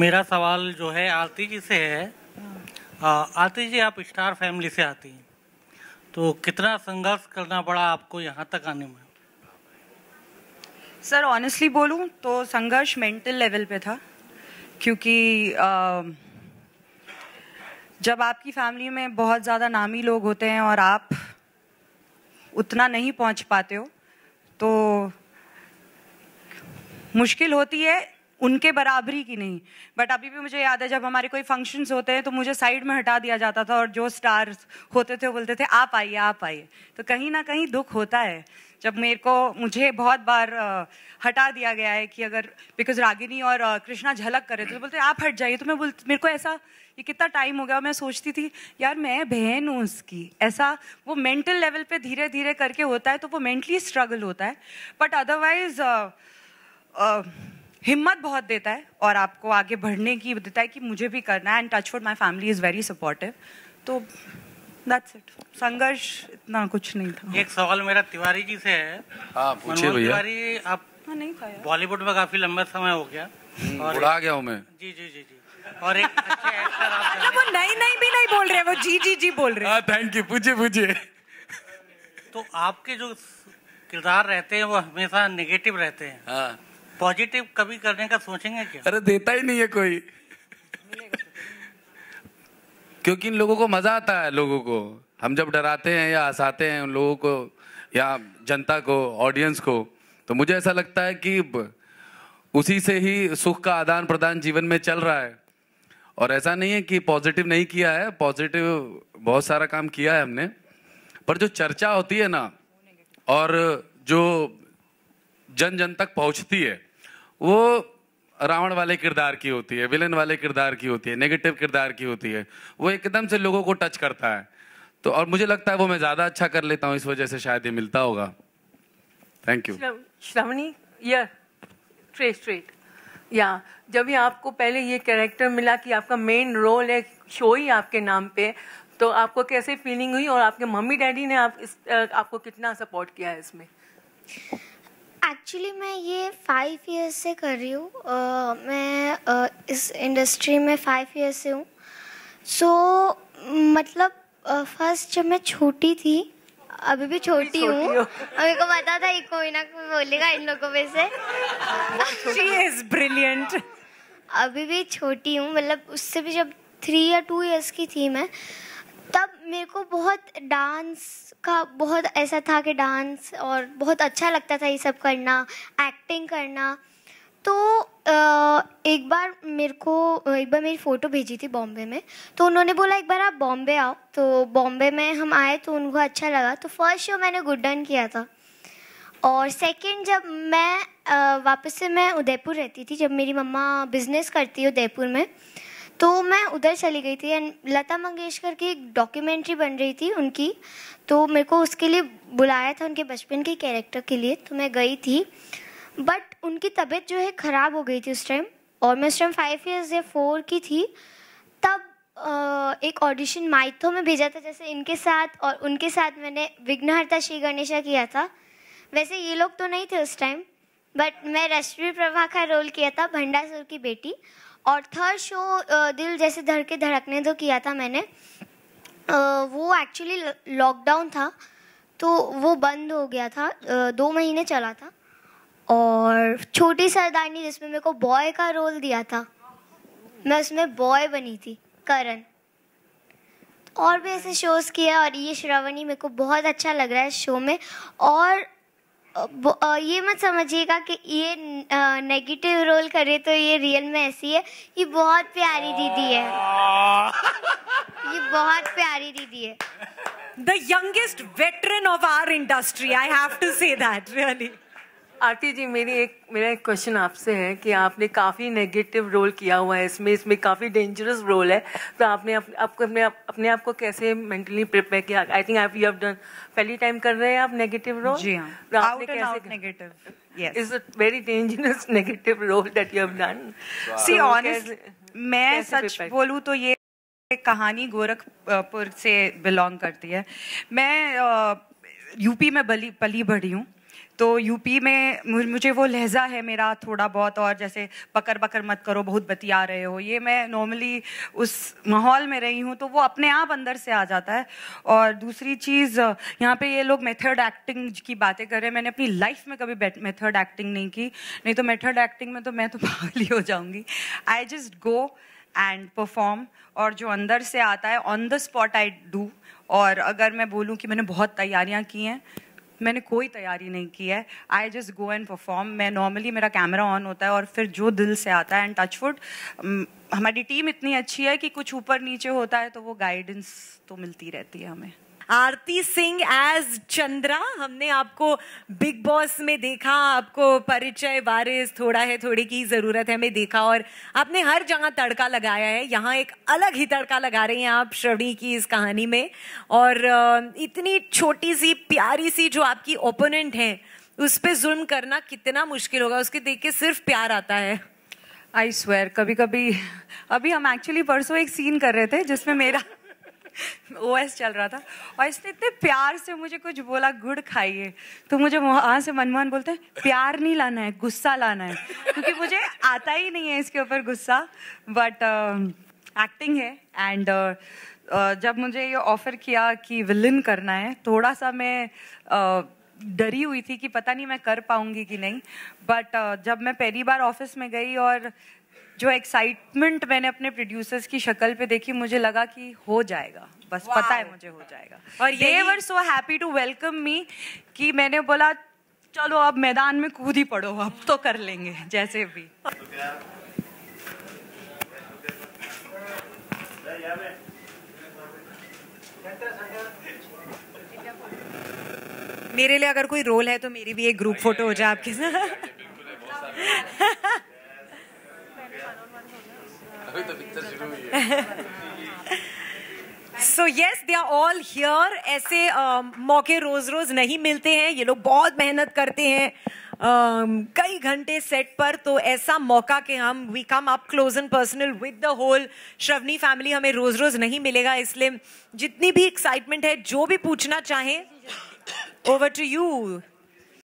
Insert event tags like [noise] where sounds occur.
मेरा सवाल जो है आरती जी से है आरती जी आप स्टार फैमिली से आती हैं तो कितना संघर्ष करना पड़ा आपको यहाँ तक आने में सर ऑनेस्टली बोलूँ तो संघर्ष मेंटल लेवल पे था क्योंकि आ, जब आपकी फैमिली में बहुत ज़्यादा नामी लोग होते हैं और आप उतना नहीं पहुंच पाते हो तो मुश्किल होती है उनके बराबरी की नहीं बट अभी भी मुझे याद है जब हमारे कोई फंक्शंस होते हैं तो मुझे साइड में हटा दिया जाता था और जो स्टार्स होते थे वो बोलते थे आप आइए आप आइए तो कहीं ना कहीं दुख होता है जब मेरे को मुझे बहुत बार हटा दिया गया है कि अगर बिकॉज रागिनी और कृष्णा झलक करे तो बोलते आप हट जाइए तो मैं बोल मेरे को ऐसा ये कितना टाइम हो गया मैं सोचती थी यार मैं बहन हूँ उसकी ऐसा वो मेंटल लेवल पे धीरे धीरे करके होता है तो वो मेंटली स्ट्रगल होता है बट अदरवाइज हिम्मत बहुत देता है और आपको आगे बढ़ने की देता है कि मुझे भी करना है and touch for my family is very supportive तो दैट्स इट संघर्ष इतना कुछ नहीं था एक सवाल मेरा तिवारी जी से है हाँ, तिवारी आप हाँ, नहीं बॉलीवुड में काफी लंबा समय हो गया हम्म, और बुढ़ा गया हूँ मैं जी जी जी जी और एक अच्छे एक्टर आप [laughs] वो नहीं नहीं भी नहीं बोल रहे वो जी जी जी बोल रहे थैंक यू पूछे पूछे तो आपके जो किरदार रहते हैं वो हमेशा नेगेटिव रहते हैं हाँ। पॉजिटिव कभी करने का सोचेंगे क्या अरे देता ही नहीं है कोई क्योंकि इन लोगों को मजा आता है लोगों को हम जब डराते हैं या हंसाते हैं उन लोगों को या जनता को ऑडियंस को तो मुझे ऐसा लगता है कि उसी से ही सुख का आदान प्रदान जीवन में चल रहा है और ऐसा नहीं है कि पॉजिटिव नहीं किया है पॉजिटिव बहुत सारा काम किया है हमने पर जो चर्चा होती है ना और जो जन जन तक पहुंचती है वो रावण वाले किरदार की होती है विलन वाले किरदार की होती है नेगेटिव किरदार की होती है वो एकदम से लोगों को टच करता है तो और मुझे लगता है वो मैं ज़्यादा अच्छा कर लेता हूँ इस वजह से शायद ये मिलता होगा थैंक यू श्रावणी या स्ट्रेट या जब भी आपको पहले ये कैरेक्टर मिला कि आपका मेन रोल है शो ही आपके नाम पे तो आपको कैसे फीलिंग हुई और आपके मम्मी डैडी ने आप इस आपको कितना सपोर्ट किया है इसमें एक्चुअली मैं ये फाइव ईयर्स से कर रही हूँ uh, मैं uh, इस इंडस्ट्री में फाइव ईयर्स से हूँ सो so, मतलब फर्स्ट uh, जब मैं छोटी थी अभी भी छोटी हूँ मेरे को पता था कोई ना कोई बोलेगा इन लोगों में से शी इज ब्रिलियंट अभी भी छोटी हूँ मतलब उससे भी जब थ्री या टू इयर्स की थी मैं तब मेरे को बहुत डांस का बहुत ऐसा था कि डांस और बहुत अच्छा लगता था ये सब करना एक्टिंग करना तो एक बार मेरे को एक बार मेरी फ़ोटो भेजी थी बॉम्बे में तो उन्होंने बोला एक बार आप बॉम्बे आओ तो बॉम्बे में हम आए तो उनको अच्छा लगा तो फर्स्ट शो मैंने डन किया था और सेकंड जब मैं वापस से मैं उदयपुर रहती थी जब मेरी मम्मा बिज़नेस करती है उदयपुर में तो मैं उधर चली गई थी एंड लता मंगेशकर की एक डॉक्यूमेंट्री बन रही थी उनकी तो मेरे को उसके लिए बुलाया था उनके बचपन के कैरेक्टर के लिए तो मैं गई थी बट उनकी तबीयत जो है ख़राब हो गई थी उस टाइम और मैं उस टाइम फाइव ईयर्स या फोर की थी तब एक ऑडिशन माइथो में भेजा था जैसे इनके साथ और उनके साथ मैंने विघ्नहर्ता श्री गणेशा किया था वैसे ये लोग तो नहीं थे उस टाइम बट मैं रश्मि प्रभा का रोल किया था भंडासुर की बेटी और थर्ड शो दिल जैसे धर के धड़कने दो तो किया था मैंने वो एक्चुअली लॉकडाउन था तो वो बंद हो गया था दो महीने चला था और छोटी सरदारनी जिसमें मेरे को बॉय का रोल दिया था मैं उसमें बॉय बनी थी करण और भी ऐसे शोज़ किए और ये श्रावणी मेरे को बहुत अच्छा लग रहा है शो में और ये मत समझिएगा कि ये नेगेटिव रोल करे तो ये रियल में ऐसी है ये बहुत प्यारी दीदी है [laughs] ये बहुत प्यारी दीदी है the youngest veteran of our industry I have to say that really Aarti ji मेरी एक मेरा एक क्वेश्चन आपसे है कि आपने काफ़ी नेगेटिव रोल किया हुआ है इसमें इसमें काफ़ी डेंजरस रोल है तो आपने आपको अपने आप, अपने आप को कैसे मेंटली प्रिपेयर किया आई थिंक आप यू हैव डन पहली टाइम कर रहे हैं आप नेगेटिव रोल जी हाँ तो आपने कैसे negative is a very dangerous negative role that you have done see honest मैं सच बोलूं तो ये कहानी गोरखपुर से बिलोंग करती है मैं यूपी में बली पली बढ़ी हूँ तो यूपी में मुझे वो लहजा है मेरा थोड़ा बहुत और जैसे बकर बकर मत करो बहुत बतिया रहे हो ये मैं नॉर्मली उस माहौल में रही हूँ तो वो अपने आप अंदर से आ जाता है और दूसरी चीज़ यहाँ पे ये लोग मेथड एक्टिंग की बातें कर रहे हैं मैंने अपनी लाइफ में कभी मेथड एक्टिंग नहीं की नहीं तो मेथड एक्टिंग में तो मैं तो पागल [laughs] हो जाऊँगी I just go and perform और जो अंदर से आता है on the spot I do और अगर मैं बोलूँ कि मैंने बहुत तैयारियाँ की हैं मैंने कोई तैयारी नहीं की है I just go and perform मैं नॉर्मली मेरा कैमरा ऑन होता है और फिर जो दिल से आता है एंड टच फुट हमारी टीम इतनी अच्छी है कि कुछ ऊपर नीचे होता है तो वो गाइडेंस तो मिलती रहती है हमें आरती सिंह एज चंद्रा हमने आपको बिग बॉस में देखा आपको परिचय वारिस थोड़ा है थोड़ी की ज़रूरत है हमें देखा और आपने हर जगह तड़का लगाया है यहाँ एक अलग ही तड़का लगा रही हैं आप श्रवणी की इस कहानी में और इतनी छोटी सी प्यारी सी जो आपकी ओपोनेंट हैं उस पर जुल्म करना कितना मुश्किल होगा उसके देख के सिर्फ प्यार आता है आई स्वेयर कभी कभी अभी हम एक्चुअली परसों एक सीन कर रहे थे जिसमें मेरा ओ चल रहा था और इसने इतने प्यार से मुझे कुछ बोला गुड़ खाइए तो मुझे वहाँ से मनमोहन बोलते हैं प्यार नहीं लाना है गुस्सा लाना है क्योंकि मुझे आता ही नहीं है इसके ऊपर गुस्सा बट एक्टिंग um, है एंड uh, uh, जब मुझे ये ऑफ़र किया कि विलन करना है थोड़ा सा मैं uh, डरी हुई थी कि पता नहीं मैं कर पाऊंगी कि नहीं बट जब मैं पहली बार ऑफिस में गई और जो एक्साइटमेंट मैंने अपने प्रोड्यूसर्स की शक्ल पे देखी मुझे लगा कि हो जाएगा बस wow. पता है मुझे हो जाएगा और ये were so happy to welcome me कि मैंने बोला चलो अब मैदान में कूद ही पड़ो अब तो कर लेंगे जैसे भी मेरे लिए अगर कोई रोल है तो मेरी भी एक ग्रुप फोटो हो जाए आपके साथ so yes they are all here ऐसे um, मौके रोज रोज नहीं मिलते हैं ये लोग बहुत मेहनत करते हैं um, कई घंटे सेट पर तो ऐसा मौका कि हम we come up close and personal with the whole Shravani family हमें रोज रोज नहीं मिलेगा इसलिए जितनी भी एक्साइटमेंट है जो भी पूछना चाहें ओवर टू यू